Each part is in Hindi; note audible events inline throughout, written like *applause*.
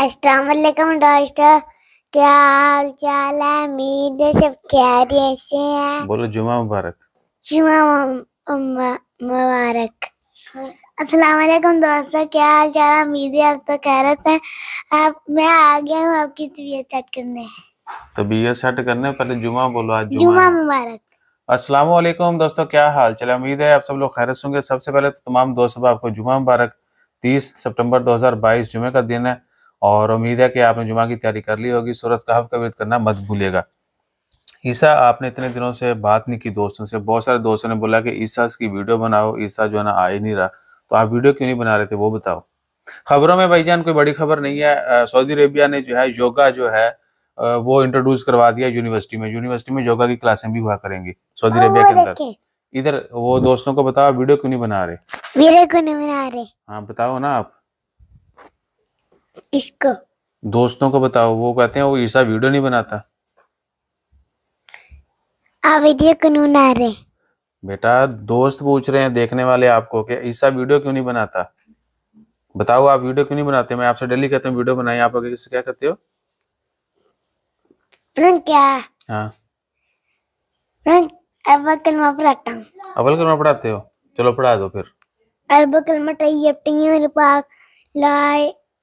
अस्सलाम डॉक्टर तो। क्या हाल चाल है उम्मीद है सब खैरियत से है बोलो जुमा मुबारक जुमा मुबारक अस्सलाम दोस्तों क्या हाल चाल है उम्मीद है आप तो खैरियत हैं आप मैं आ गया हूँ आपकी तबीयत सेट करने तबीयत सेट करने पहले जुमा बोलो आज जुमा, मुबारक अस्सलाम वालेकुम दोस्तों क्या हाल चल उम्मीद है आप सब लोग खैरियत होंगे सबसे पहले तो तमाम दोस्तों आपको जुमा मुबारक 30 सितंबर 2022 जुमे का दिन है और उम्मीद है कि आपने जुमा की तैयारी कर ली होगी सूरत कहफ का विरत करना मत भूलिएगा ईसा आपने इतने दिनों से बात नहीं की दोस्तों से बहुत सारे दोस्तों ने बोला कि ईसा की वीडियो बनाओ ईसा जो है ना आ ही नहीं रहा तो आप वीडियो क्यों नहीं बना रहे थे वो बताओ खबरों में भाईजान कोई बड़ी खबर नहीं है सऊदी अरेबिया ने जो है योगा जो है वो इंट्रोड्यूस करवा दिया यूनिवर्सिटी में यूनिवर्सिटी में योगा की क्लासें भी हुआ करेंगी सऊदी हाँ, अरेबिया के अंदर इधर वो दोस्तों को बताओ वीडियो क्यों नहीं बना रहे वीडियो क्यों नहीं बना रहे हाँ बताओ ना आप किसको दोस्तों को बताओ वो कहते हैं वो ईसा वीडियो नहीं बनाता आ वीडियो क्यों ना रहे बेटा दोस्त पूछ रहे हैं देखने वाले आपको कि ईसा वीडियो क्यों नहीं बनाता बताओ आप वीडियो क्यों नहीं बनाते मैं आपसे डेली कहता हूँ वीडियो बनाए आप आगे किससे क्या कहते हो क्या हाँ अव्वल कलमा पढ़ाता हूँ अव्वल कलमा पढ़ाते हो चलो पढ़ा दो फिर अरब कलमा टाइप तैयब ला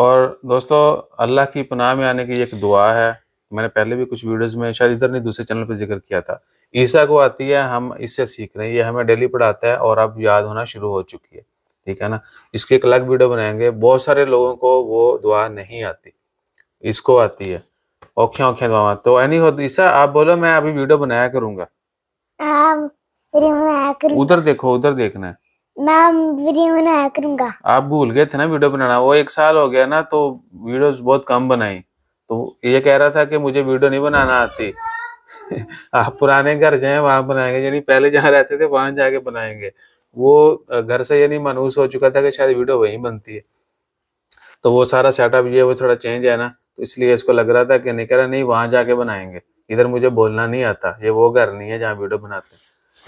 और दोस्तों अल्लाह की पनाह में आने की एक दुआ है मैंने पहले भी कुछ वीडियोस में शायद इधर नहीं दूसरे चैनल पर जिक्र किया था ईसा को आती है हम इससे सीख रहे हैं ये हमें डेली पढ़ाता है और अब याद होना शुरू हो चुकी है ठीक है ना इसके एक अलग वीडियो बनाएंगे बहुत सारे लोगों को वो दुआ नहीं आती इसको आती है औखिया औखिया दुआ तो एनी हो ईसा आप बोलो मैं अभी वीडियो बनाया करूंगा उधर देखो उधर देखना है मैं वीडियो बनाया करूंगा आप भूल गए थे ना वीडियो बनाना वो एक साल हो गया ना तो वीडियोस बहुत कम बनाई तो ये कह रहा था कि मुझे वीडियो नहीं बनाना आती *laughs* आप पुराने घर जाए वहां बनाएंगे यानी पहले जहाँ रहते थे वहां जाके बनाएंगे वो घर से यानी मानूस हो चुका था कि शायद वीडियो वही बनती है तो वो सारा सेटअप ये वो थोड़ा चेंज है ना तो इसलिए इसको लग रहा था कि नहीं कह रहा नहीं वहां जाके बनाएंगे इधर मुझे बोलना नहीं आता ये वो घर नहीं है जहाँ वीडियो बनाते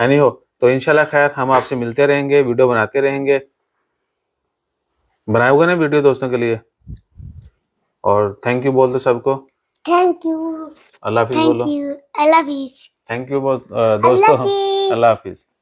हैं नहीं हो तो इनशाला खैर हम आपसे मिलते रहेंगे वीडियो बनाते रहेंगे बनाए हुए ना वीडियो दोस्तों के लिए और थैंक यू बोल दो सबको थैंक यू अल्लाह हाफिज बोलो अल्लाह हाफिज थैंक यू दोस्तों अल्लाह हाफिज